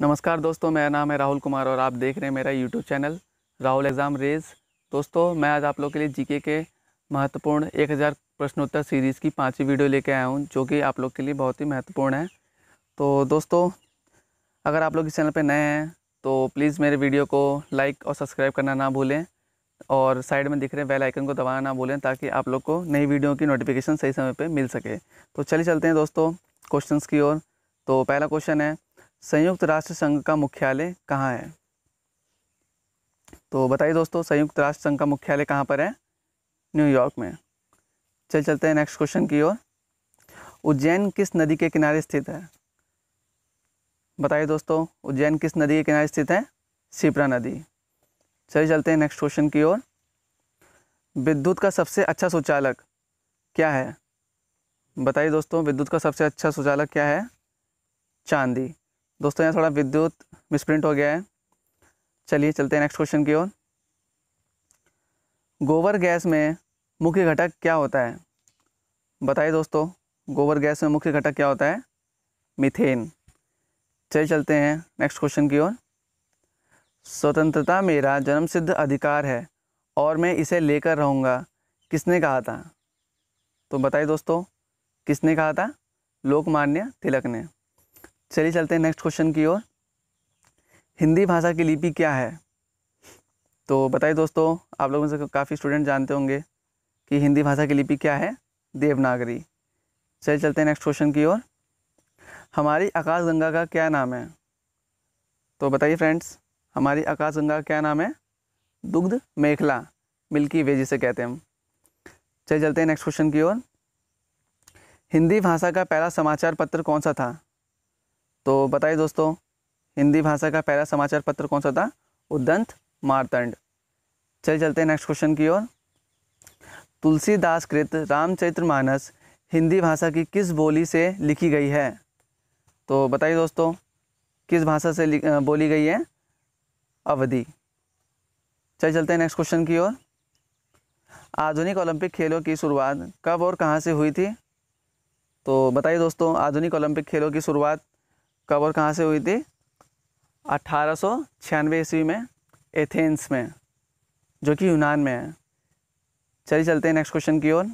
नमस्कार दोस्तों मेरा नाम है राहुल कुमार और आप देख रहे हैं मेरा यूट्यूब चैनल राहुल एग्ज़ाम रेज दोस्तों मैं आज आप लोग के लिए जीके के महत्वपूर्ण 1000 प्रश्नोत्तर सीरीज़ की पाँचवीं वीडियो लेके आया हूँ जो कि आप लोग के लिए बहुत ही महत्वपूर्ण है तो दोस्तों अगर आप लोग इस चैनल पर नए हैं तो प्लीज़ मेरे वीडियो को लाइक और सब्सक्राइब करना ना भूलें और साइड में दिख रहे बेल आइकन को दबाना ना भूलें ताकि आप लोग को नई वीडियो की नोटिफिकेशन सही समय पर मिल सके तो चलिए चलते हैं दोस्तों क्वेश्चन की ओर तो पहला क्वेश्चन है संयुक्त राष्ट्र संघ का मुख्यालय कहाँ है तो बताइए दोस्तों संयुक्त राष्ट्र संघ का मुख्यालय कहाँ पर है न्यूयॉर्क में चल चलते हैं नेक्स्ट क्वेश्चन की ओर उज्जैन किस नदी के किनारे स्थित है बताइए दोस्तों उज्जैन किस नदी के किनारे स्थित है सिपरा नदी चलिए चलते हैं नेक्स्ट क्वेश्चन की ओर विद्युत का सबसे अच्छा सुचालक क्या है बताइए दोस्तों विद्युत का सबसे अच्छा सुचालक क्या है चांदी दोस्तों यहाँ थोड़ा विद्युत मिसप्रिंट हो गया है चलिए चलते हैं नेक्स्ट क्वेश्चन की ओर गोबर गैस में मुख्य घटक क्या होता है बताइए दोस्तों गोबर गैस में मुख्य घटक क्या होता है मिथेन चलिए चलते हैं नेक्स्ट क्वेश्चन की ओर स्वतंत्रता मेरा जन्मसिद्ध अधिकार है और मैं इसे लेकर रहूँगा किसने कहा था तो बताइए दोस्तों किसने कहा था लोकमान्य तिलक ने चलिए चलते हैं नेक्स्ट क्वेश्चन की ओर हिंदी भाषा की लिपि क्या है तो बताइए दोस्तों आप लोगों से काफ़ी स्टूडेंट जानते होंगे कि हिंदी भाषा की लिपि क्या है देवनागरी चलिए चलते हैं नेक्स्ट क्वेश्चन की ओर हमारी आकाशगंगा का क्या नाम है तो बताइए फ्रेंड्स हमारी आकाशगंगा का क्या नाम है दुग्ध मेखला मिल्की वे जिसे कहते हैं हम चलिए चलते हैं नेक्स्ट क्वेश्चन की ओर हिंदी भाषा का पहला समाचार पत्र कौन सा था तो बताइए दोस्तों हिंदी भाषा का पहला समाचार पत्र कौन सा था उदंत मारतंड चल चलते हैं नेक्स्ट क्वेश्चन की ओर तुलसीदास कृत मानस हिंदी भाषा की किस बोली से लिखी गई है तो बताइए दोस्तों किस भाषा से बोली गई है अवधि चल चलते हैं नेक्स्ट क्वेश्चन की ओर आधुनिक ओलंपिक खेलों की शुरुआत कब और कहाँ से हुई थी तो बताइए दोस्तों आधुनिक ओलंपिक खेलों की शुरुआत कवर कहाँ से हुई थी अट्ठारह सौ छियानवे ईस्वी में एथेंस में जो कि यूनान में है चलिए चलते हैं नेक्स्ट क्वेश्चन की ओर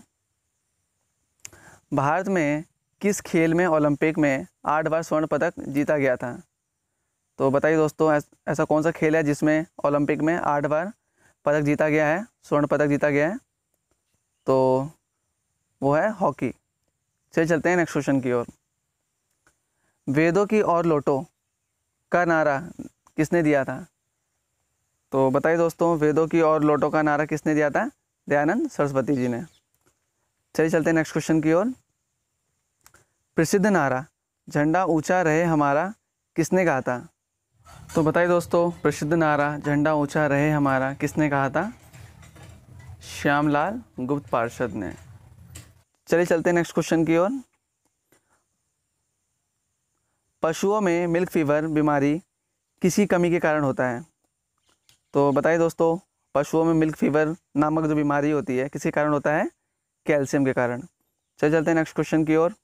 भारत में किस खेल में ओलंपिक में आठ बार स्वर्ण पदक जीता गया था तो बताइए दोस्तों ऐसा कौन सा खेल है जिसमें ओलंपिक में आठ बार पदक जीता गया है स्वर्ण पदक जीता गया है तो वो है हॉकी चलिए चलते हैं नेक्स्ट क्वेश्चन की ओर वेदों की ओर लौटो का नारा किसने दिया था तो बताइए दोस्तों वेदों की ओर लौटो का नारा किसने दिया था दयानंद सरस्वती जी ने चलिए चलते हैं नेक्स्ट क्वेश्चन की ओर प्रसिद्ध नारा झंडा ऊंचा रहे हमारा किसने कहा था तो बताइए दोस्तों प्रसिद्ध नारा झंडा ऊंचा रहे हमारा किसने कहा था श्यामलाल गुप्त पार्षद ने चलिए चलते हैं नेक्स्ट क्वेश्चन की ओर पशुओं में मिल्क फीवर बीमारी किसी कमी के कारण होता है तो बताइए दोस्तों पशुओं में मिल्क फीवर नामक जो बीमारी होती है किसी कारण होता है कैल्शियम के कारण चल चलते हैं नेक्स्ट क्वेश्चन की ओर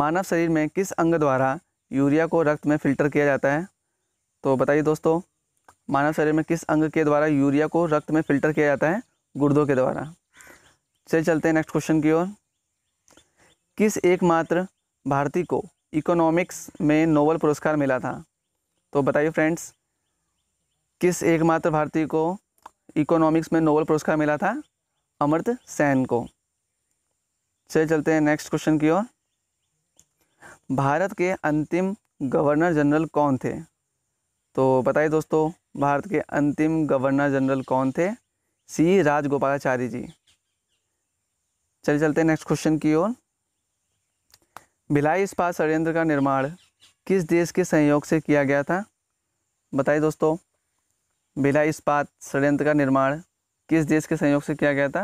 मानव शरीर में किस अंग द्वारा यूरिया को रक्त में फिल्टर किया जाता है तो बताइए दोस्तों मानव शरीर में किस अंग के द्वारा यूरिया को रक्त में फिल्टर किया जाता है गुर्दों के द्वारा चल चलते हैं नेक्स्ट क्वेश्चन की ओर किस एकमात्र भारती को इकोनॉमिक्स में नोबल पुरस्कार मिला था तो बताइए फ्रेंड्स किस एकमात्र भारतीय को इकोनॉमिक्स में नोबल पुरस्कार मिला था अमर्त सेन को चलिए चलते हैं नेक्स्ट क्वेश्चन की ओर भारत के अंतिम गवर्नर जनरल कौन थे तो बताइए दोस्तों भारत के अंतिम गवर्नर जनरल कौन थे सी राजगोपालाचारी जी चलिए चलते हैं नेक्स्ट क्वेश्चन की ओर भिलाई इस्पात षडयंत्र का निर्माण किस देश के सहयोग से किया गया था बताइए दोस्तों भिलाई इस्पात षडयंत्र का निर्माण किस देश के सहयोग से किया गया था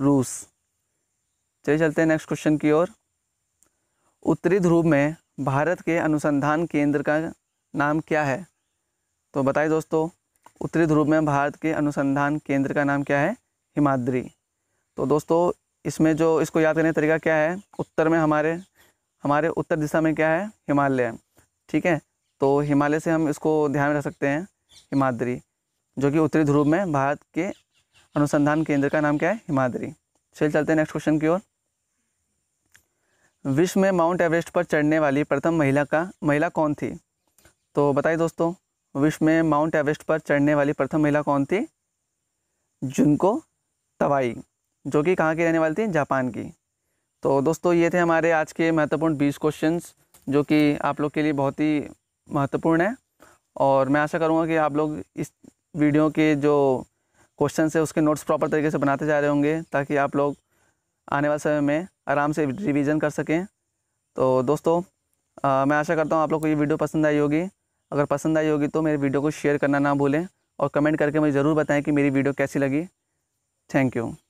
रूस चलिए चलते हैं नेक्स्ट क्वेश्चन की ओर उत्तरी ध्रुव में भारत के अनुसंधान केंद्र का नाम क्या है तो बताइए दोस्तों उत्तरी ध्रुव में भारत के अनुसंधान केंद्र का नाम क्या है हिमाद्री तो दोस्तों इसमें जो इसको याद करने का तरीका क्या है उत्तर में हमारे हमारे उत्तर दिशा में क्या है हिमालय ठीक है तो हिमालय से हम इसको ध्यान में रख सकते हैं हिमाद्री जो कि उत्तरी ध्रुव में भारत के अनुसंधान केंद्र का नाम क्या है हिमाद्री तो चलिए चलते हैं नेक्स्ट क्वेश्चन की ओर विश्व में माउंट एवरेस्ट पर चढ़ने वाली प्रथम महिला का महिला कौन थी तो बताइए दोस्तों विश्व में माउंट एवरेस्ट पर चढ़ने वाली प्रथम महिला कौन थी जिनको तवाई जो कि कहाँ की रहने वाली थी जापान की तो दोस्तों ये थे हमारे आज के महत्वपूर्ण बीस क्वेश्चंस जो कि आप लोग के लिए बहुत ही महत्वपूर्ण है और मैं आशा करूँगा कि आप लोग इस वीडियो के जो क्वेश्चन है उसके नोट्स प्रॉपर तरीके से बनाते जा रहे होंगे ताकि आप लोग आने वाले समय में आराम से रिवीजन कर सकें तो दोस्तों आ, मैं आशा करता हूँ आप लोग को ये वीडियो पसंद आई होगी अगर पसंद आई होगी तो मेरे वीडियो को शेयर करना ना भूलें और कमेंट करके मुझे ज़रूर बताएं कि मेरी वीडियो कैसी लगी थैंक यू